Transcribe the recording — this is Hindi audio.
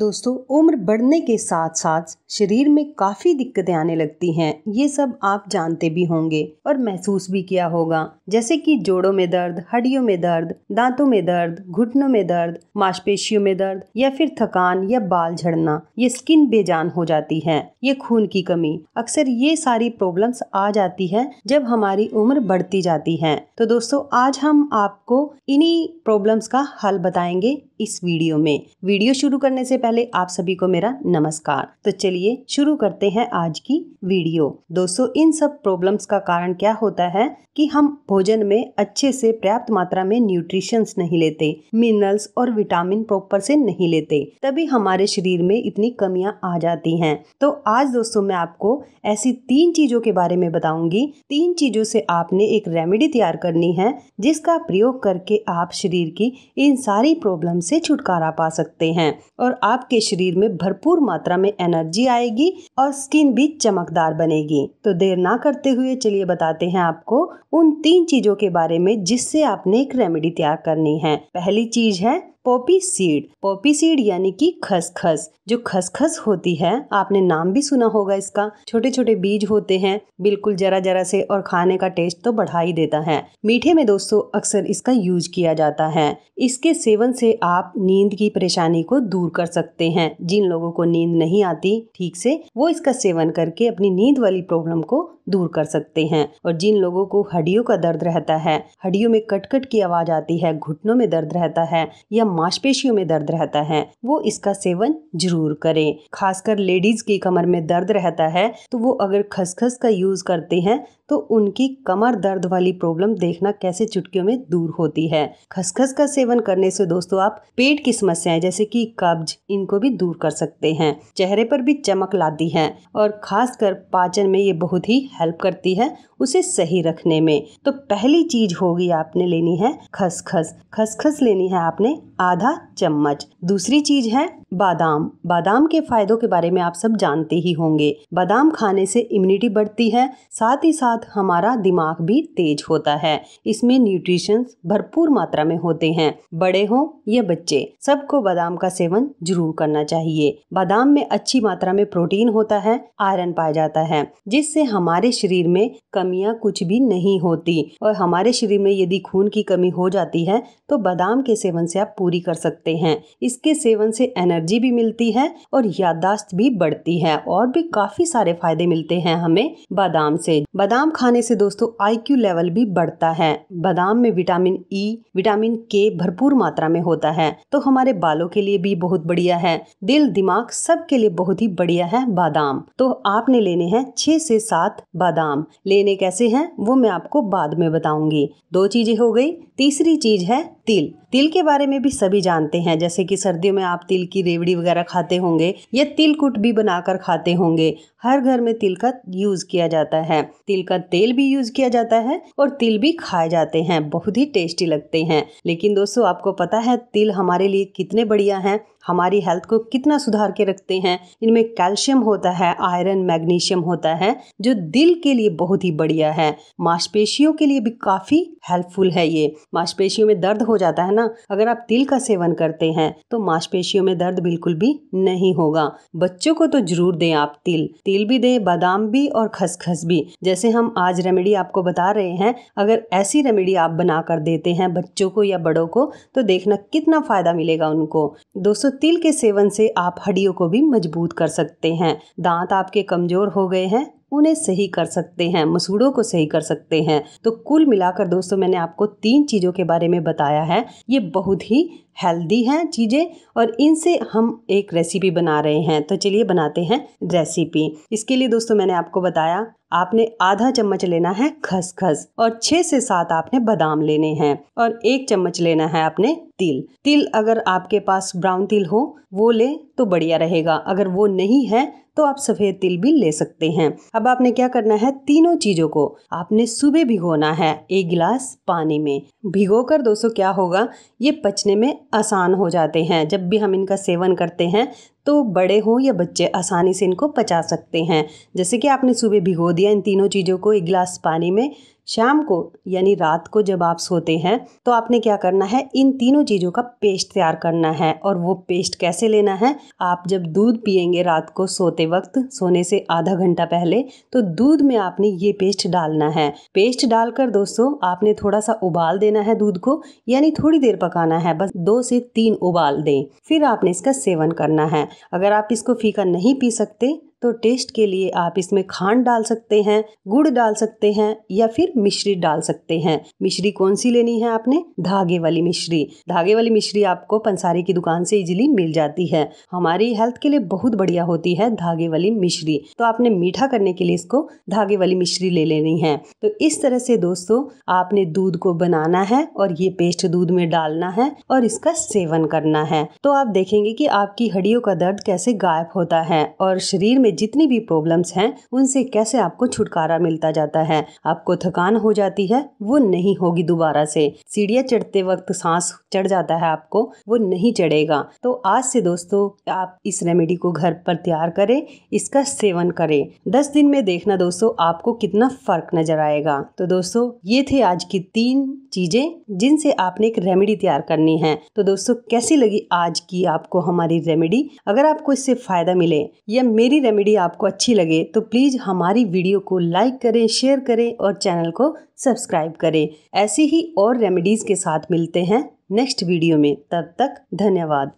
दोस्तों उम्र बढ़ने के साथ साथ शरीर में काफ़ी दिक्कतें आने लगती हैं ये सब आप जानते भी होंगे और महसूस भी किया होगा जैसे कि जोड़ों में दर्द हड्डियों में दर्द दांतों में दर्द घुटनों में दर्द मांसपेशियों में दर्द या फिर थकान या बाल झड़ना ये स्किन बेजान हो जाती है ये खून की कमी अक्सर ये सारी प्रॉब्लम्स आ जाती है जब हमारी उम्र बढ़ती जाती है तो दोस्तों आज हम आपको इन्हीं प्रॉब्लम्स का हल बताएंगे इस वीडियो में वीडियो शुरू करने से पहले आप सभी को मेरा नमस्कार तो चलिए शुरू करते हैं आज की वीडियो दोस्तों इन सब प्रॉब्लम्स का कारण क्या होता है कि हम भोजन में अच्छे से पर्याप्त मात्रा में न्यूट्रिशंस नहीं लेते मिनरल्स और विटामिन प्रॉपर से नहीं लेते तभी हमारे शरीर में इतनी कमियाँ आ जाती है तो आज दोस्तों मैं आपको ऐसी तीन चीजों के बारे में बताऊंगी तीन चीजों से आपने एक रेमेडी तैयार करनी है जिसका प्रयोग करके आप शरीर की इन सारी प्रॉब्लम से छुटकारा पा सकते हैं और आपके शरीर में भरपूर मात्रा में एनर्जी आएगी और स्किन भी चमकदार बनेगी तो देर ना करते हुए चलिए बताते हैं आपको उन तीन चीजों के बारे में जिससे आपने एक रेमेडी तैयार करनी है पहली चीज है पोपी सीड पोपी सीड यानी कि खसखस जो खसखस होती है आपने नाम भी सुना होगा इसका छोटे छोटे बीज होते हैं बिल्कुल जरा जरा से और खाने का टेस्ट तो बढ़ा ही देता है मीठे में दोस्तों अक्सर इसका यूज किया जाता है इसके सेवन से आप नींद की परेशानी को दूर कर सकते हैं जिन लोगों को नींद नहीं आती ठीक से वो इसका सेवन करके अपनी नींद वाली प्रॉब्लम को दूर कर सकते हैं और जिन लोगों को हड्डियों का दर्द रहता है हड्डियों में कटकट की आवाज आती है घुटनों में दर्द रहता है या मांसपेशियों में दर्द रहता है वो इसका सेवन जरूर करें खासकर लेडीज की कमर में दर्द रहता है तो वो अगर खसखस का यूज करते हैं तो उनकी कमर दर्द वाली प्रॉब्लम देखना कैसे चुटकियों में दूर होती है खसखस का सेवन करने से दोस्तों आप पेट की समस्याएं जैसे कि कब्ज इनको भी दूर कर सकते हैं चेहरे पर भी चमक लाती है और खासकर पाचन में ये बहुत ही हेल्प करती है उसे सही रखने में तो पहली चीज होगी आपने लेनी है खसखस खसखस लेनी है आपने आधा चम्मच दूसरी चीज है बादाम बादाम के फायदों के बारे में आप सब जानते ही होंगे बादाम खाने से इम्यूनिटी बढ़ती है साथ ही साथ साथ हमारा दिमाग भी तेज होता है इसमें न्यूट्रिशंस भरपूर मात्रा में होते हैं बड़े हों या बच्चे सबको बादाम का सेवन जरूर करना चाहिए बादाम में अच्छी मात्रा में प्रोटीन होता है आयरन पाया जाता है जिससे हमारे शरीर में कमियाँ कुछ भी नहीं होती और हमारे शरीर में यदि खून की कमी हो जाती है तो बादाम के सेवन से आप पूरी कर सकते हैं इसके सेवन से एनर्जी भी मिलती है और याददाश्त भी बढ़ती है और भी काफी सारे फायदे मिलते हैं हमें बादाम से बादाम खाने से दोस्तों आईक्यू लेवल भी बढ़ता है बादाम में विटामिन ई e, विटामिन के भरपूर मात्रा में होता है तो हमारे बालों के लिए भी बहुत बढ़िया है दिल दिमाग सब के लिए बहुत ही बढ़िया है बादाम तो आपने लेने हैं छह से सात बादाम लेने कैसे हैं वो मैं आपको बाद में बताऊंगी दो चीजें हो गई तीसरी चीज है तिल तिल के बारे में भी सभी जानते हैं जैसे कि सर्दियों में आप तिल की रेवड़ी वगैरह खाते होंगे या तिल कुट भी बनाकर खाते होंगे हर घर में तिल का यूज किया जाता है तिल का तेल भी यूज किया जाता है और तिल भी खाए जाते हैं बहुत ही टेस्टी लगते हैं लेकिन दोस्तों आपको पता है तिल हमारे लिए कितने बढ़िया हैं हमारी हेल्थ को कितना सुधार के रखते हैं इनमें कैल्शियम होता है आयरन मैग्नीशियम होता है जो दिल के लिए बहुत ही बढ़िया है मांसपेशियों के लिए भी काफी हेल्पफुल है ये मांसपेशियों में दर्द हो जाता है ना ना अगर आप तिल का सेवन करते हैं तो मांसपेशियों में दर्द बिल्कुल भी नहीं होगा बच्चों को तो जरूर दें आप तिल तिल भी दें बादाम भी और खसखस भी जैसे हम आज रेमेडी आपको बता रहे हैं अगर ऐसी रेमेडी आप बना कर देते हैं बच्चों को या बड़ों को तो देखना कितना फायदा मिलेगा उनको दोस्तों तिल के सेवन से आप हड्डियों को भी मजबूत कर सकते हैं दांत आपके कमजोर हो गए हैं उन्हें सही कर सकते हैं मसूड़ों को सही कर सकते हैं तो कुल मिलाकर दोस्तों मैंने आपको तीन चीज़ों के बारे में बताया है ये बहुत ही हेल्दी हैं चीज़ें और इनसे हम एक रेसिपी बना रहे हैं तो चलिए बनाते हैं रेसिपी इसके लिए दोस्तों मैंने आपको बताया आपने आधा चम्मच लेना है खसखस और छः से सात आपने बादाम लेने हैं और एक चम्मच लेना है आपने तिल तिल अगर आपके पास ब्राउन तिल हो वो ले तो बढ़िया रहेगा अगर वो नहीं है तो आप सफ़ेद तिल भी ले सकते हैं अब आपने क्या करना है तीनों चीज़ों को आपने सुबह भिगोना है एक गिलास पानी में भिगो कर दोस्तों क्या होगा ये पचने में आसान हो जाते हैं जब भी हम इनका सेवन करते हैं तो बड़े हों या बच्चे आसानी से इनको पचा सकते हैं जैसे कि आपने सुबह भिगो दिया इन तीनों चीज़ों को एक गिलास पानी में शाम को यानी रात को जब आप सोते हैं तो आपने क्या करना है इन तीनों चीज़ों का पेस्ट तैयार करना है और वो पेस्ट कैसे लेना है आप जब दूध पियेंगे रात को सोते वक्त सोने से आधा घंटा पहले तो दूध में आपने ये पेस्ट डालना है पेस्ट डालकर दोस्तों आपने थोड़ा सा उबाल देना है दूध को यानी थोड़ी देर पकाना है बस दो से तीन उबाल दें फिर आपने इसका सेवन करना है अगर आप इसको फीका नहीं पी सकते तो टेस्ट के लिए आप इसमें खांड डाल सकते हैं गुड़ डाल सकते हैं या फिर मिश्री डाल सकते हैं मिश्री कौन सी लेनी है आपने धागे वाली मिश्री धागे वाली मिश्री आपको पंसारी की दुकान से इजीली मिल जाती है हमारी हेल्थ के लिए बहुत बढ़िया होती है धागे वाली मिश्री तो आपने मीठा करने के लिए इसको धागे वाली मिश्री ले लेनी है तो इस तरह से दोस्तों आपने दूध को बनाना है और ये पेस्ट दूध में डालना है और इसका सेवन करना है तो आप देखेंगे कि आपकी हड्डियों का दर्द कैसे गायब होता है और शरीर में जितनी भी प्रॉब्लम्स हैं उनसे कैसे आपको छुटकारा मिलता जाता है आपको थकान हो जाती है वो नहीं होगी दोबारा से सीढ़ियाँ चढ़ते वक्त सांस चढ़ जाता है आपको वो नहीं चढ़ेगा तो आज से दोस्तों आप इस रेमेडी को घर पर तैयार करें इसका सेवन करें दस दिन में देखना दोस्तों आपको कितना फर्क नजर आएगा तो दोस्तों ये थे आज की तीन चीजें जिनसे आपने एक रेमेडी तैयार करनी है तो दोस्तों कैसी लगी आज की आपको हमारी रेमेडी अगर आपको इससे फायदा मिले या मेरी रेमेडी कॉमेडी आपको अच्छी लगे तो प्लीज़ हमारी वीडियो को लाइक करें शेयर करें और चैनल को सब्सक्राइब करें ऐसी ही और रेमेडीज़ के साथ मिलते हैं नेक्स्ट वीडियो में तब तक धन्यवाद